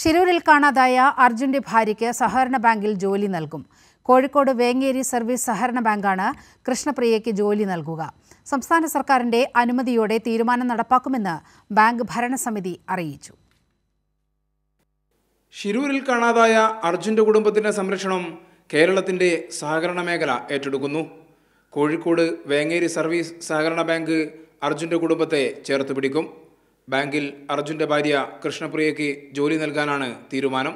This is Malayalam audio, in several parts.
ഷിരൂരിൽ കാണാതായ അർജുന്റെ ഭാര്യയ്ക്ക് സഹകരണ ബാങ്കിൽ ജോലി നൽകും കോഴിക്കോട് വേങ്ങേരി സർവീസ് സഹകരണ ബാങ്കാണ് കൃഷ്ണപ്രിയയ്ക്ക് ജോലി നൽകുക സംസ്ഥാന സർക്കാരിന്റെ അനുമതിയോടെ തീരുമാനം നടപ്പാക്കുമെന്ന് ബാങ്ക് ഭരണസമിതി അറിയിച്ചു ഷിരൂരിൽ കാണാതായ അർജുന്റെ കുടുംബത്തിന്റെ സംരക്ഷണം കേരളത്തിന്റെ സഹകരണ മേഖല ഏറ്റെടുക്കുന്നു കോഴിക്കോട് വേങ്ങേരി സർവീസ് സഹകരണ ബാങ്ക് അർജുന്റെ കുടുംബത്തെ ചേർത്ത് പിടിക്കും ബാങ്കിൽ അർജുൻ്റെ ഭാര്യ കൃഷ്ണപ്രിയയ്ക്ക് ജോലി നൽകാനാണ് തീരുമാനം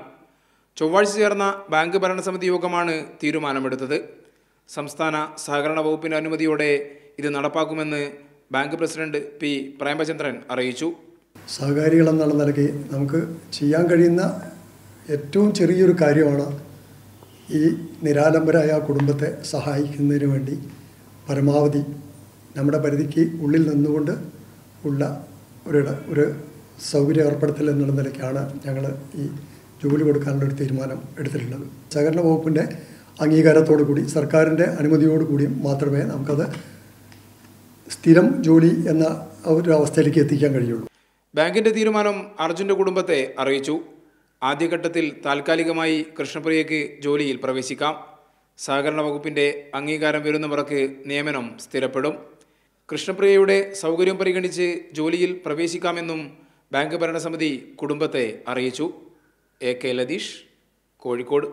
ചൊവ്വാഴ്ച ചേർന്ന ബാങ്ക് ഭരണസമിതി യോഗമാണ് തീരുമാനമെടുത്തത് സംസ്ഥാന സഹകരണ വകുപ്പിൻ്റെ അനുമതിയോടെ ഇത് നടപ്പാക്കുമെന്ന് ബാങ്ക് പ്രസിഡന്റ് പി പ്രേമചന്ദ്രൻ അറിയിച്ചു സഹകാരികൾ എന്നുള്ള നിലയ്ക്ക് നമുക്ക് ചെയ്യാൻ കഴിയുന്ന ഏറ്റവും ചെറിയൊരു കാര്യമാണ് ഈ നിരാലംബരായ കുടുംബത്തെ സഹായിക്കുന്നതിന് വേണ്ടി പരമാവധി നമ്മുടെ പരിധിക്ക് ഉള്ളിൽ നിന്നുകൊണ്ട് ഉള്ള ഒരു ഒരു സൗകര്യം ഏർപ്പെടുത്തൽ എന്നുള്ള നിലയ്ക്കാണ് ഞങ്ങൾ ഈ ജോലി കൊടുക്കാനുള്ള ഒരു തീരുമാനം എടുത്തിട്ടുള്ളത് സഹകരണ വകുപ്പിൻ്റെ അംഗീകാരത്തോടു കൂടി സർക്കാരിൻ്റെ അനുമതിയോടു കൂടിയും മാത്രമേ നമുക്കത് സ്ഥിരം ജോലി എന്ന ഒരു അവസ്ഥയിലേക്ക് എത്തിക്കാൻ കഴിയുള്ളൂ ബാങ്കിൻ്റെ തീരുമാനം അർജുൻ്റെ കുടുംബത്തെ അറിയിച്ചു ആദ്യഘട്ടത്തിൽ താൽക്കാലികമായി കൃഷ്ണപ്രിയയ്ക്ക് ജോലിയിൽ പ്രവേശിക്കാം സഹകരണ വകുപ്പിൻ്റെ അംഗീകാരം വരുന്നവർക്ക് നിയമനം സ്ഥിരപ്പെടും കൃഷ്ണപ്രിയയുടെ സൗകര്യം പരിഗണിച്ച് ജോലിയിൽ പ്രവേശിക്കാമെന്നും ബാങ്ക് ഭരണസമിതി കുടുംബത്തെ അറിയിച്ചു എ കെ ലതീഷ് കോഴിക്കോട്